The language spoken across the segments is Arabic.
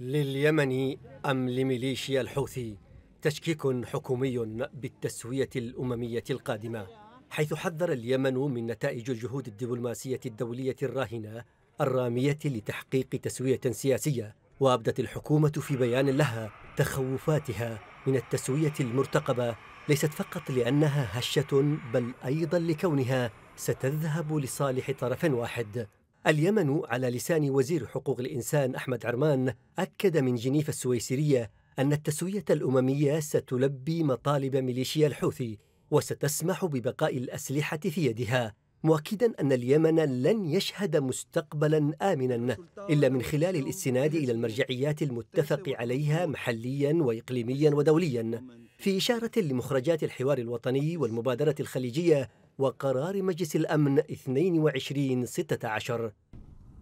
لليمن أم لميليشيا الحوثي تشكيك حكومي بالتسوية الأممية القادمة حيث حذر اليمن من نتائج الجهود الدبلوماسية الدولية الراهنة الرامية لتحقيق تسوية سياسية وأبدت الحكومة في بيان لها تخوفاتها من التسوية المرتقبة ليست فقط لأنها هشة بل أيضا لكونها ستذهب لصالح طرف واحد اليمن على لسان وزير حقوق الإنسان أحمد عرمان أكد من جنيف السويسرية أن التسوية الأممية ستلبي مطالب ميليشيا الحوثي وستسمح ببقاء الأسلحة في يدها مؤكدا أن اليمن لن يشهد مستقبلا آمنا إلا من خلال الاستناد إلى المرجعيات المتفق عليها محليا وإقليميا ودوليا في إشارة لمخرجات الحوار الوطني والمبادرة الخليجية وقرار مجلس الأمن 22 16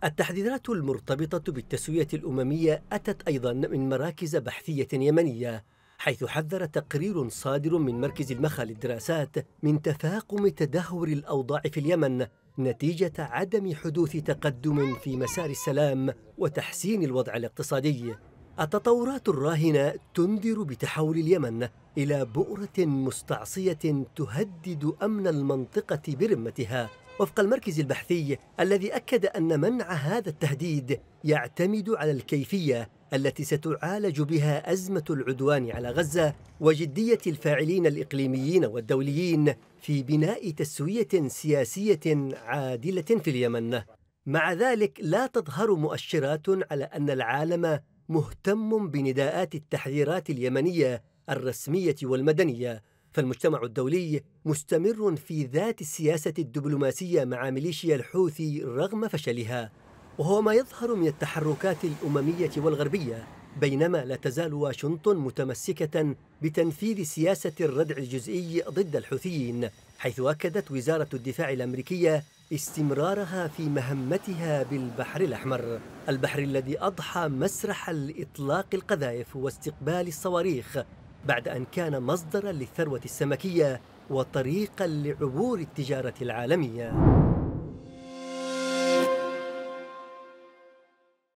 التحذيرات المرتبطة بالتسوية الأممية أتت أيضا من مراكز بحثية يمنية حيث حذر تقرير صادر من مركز المخا للدراسات من تفاقم تدهور الأوضاع في اليمن نتيجة عدم حدوث تقدم في مسار السلام وتحسين الوضع الاقتصادي التطورات الراهنة تنذر بتحول اليمن إلى بؤرة مستعصية تهدد أمن المنطقة برمتها وفق المركز البحثي الذي أكد أن منع هذا التهديد يعتمد على الكيفية التي ستعالج بها أزمة العدوان على غزة وجدية الفاعلين الإقليميين والدوليين في بناء تسوية سياسية عادلة في اليمن مع ذلك لا تظهر مؤشرات على أن العالم مهتم بنداءات التحذيرات اليمنية الرسمية والمدنية فالمجتمع الدولي مستمر في ذات السياسة الدبلوماسية مع ميليشيا الحوثي رغم فشلها وهو ما يظهر من التحركات الأممية والغربية بينما لا تزال واشنطن متمسكة بتنفيذ سياسة الردع الجزئي ضد الحوثيين حيث أكدت وزارة الدفاع الأمريكية استمرارها في مهمتها بالبحر الأحمر البحر الذي أضحى مسرحا لإطلاق القذائف واستقبال الصواريخ بعد أن كان مصدرا للثروة السمكية وطريقا لعبور التجارة العالمية